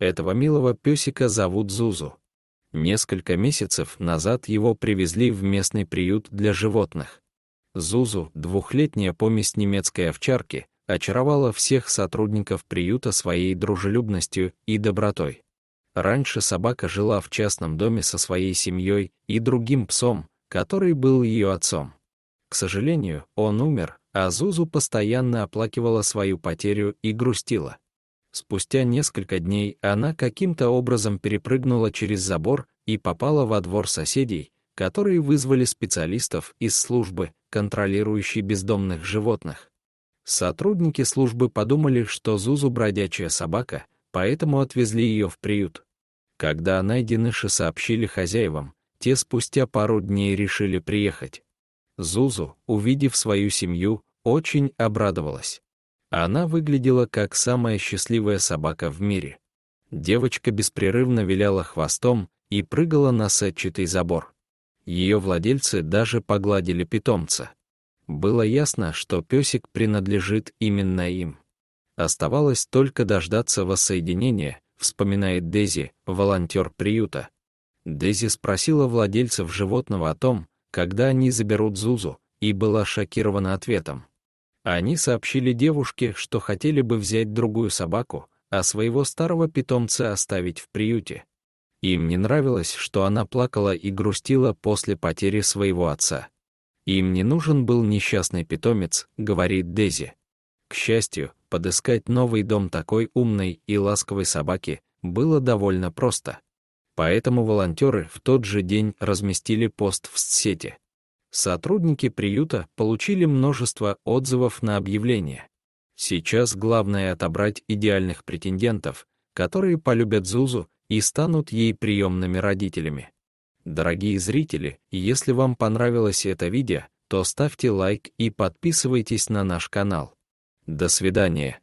Этого милого песика зовут Зузу. Несколько месяцев назад его привезли в местный приют для животных. Зузу, двухлетняя помесь немецкой овчарки, очаровала всех сотрудников приюта своей дружелюбностью и добротой. Раньше собака жила в частном доме со своей семьей и другим псом, который был ее отцом. К сожалению, он умер, а Зузу постоянно оплакивала свою потерю и грустила. Спустя несколько дней она каким-то образом перепрыгнула через забор и попала во двор соседей, которые вызвали специалистов из службы, контролирующей бездомных животных. Сотрудники службы подумали, что Зузу бродячая собака, поэтому отвезли ее в приют. Когда найденыши сообщили хозяевам, те спустя пару дней решили приехать. Зузу, увидев свою семью, очень обрадовалась. Она выглядела как самая счастливая собака в мире. Девочка беспрерывно виляла хвостом и прыгала на сетчатый забор. Ее владельцы даже погладили питомца. Было ясно, что песик принадлежит именно им. Оставалось только дождаться воссоединения, вспоминает Дези, волонтер приюта. Дези спросила владельцев животного о том, когда они заберут Зузу, и была шокирована ответом. Они сообщили девушке, что хотели бы взять другую собаку, а своего старого питомца оставить в приюте. Им не нравилось, что она плакала и грустила после потери своего отца. «Им не нужен был несчастный питомец», — говорит Дези. К счастью, подыскать новый дом такой умной и ласковой собаки было довольно просто. Поэтому волонтеры в тот же день разместили пост в сети сотрудники приюта получили множество отзывов на объявление. Сейчас главное отобрать идеальных претендентов, которые полюбят Зузу и станут ей приемными родителями. Дорогие зрители, если вам понравилось это видео, то ставьте лайк и подписывайтесь на наш канал. До свидания.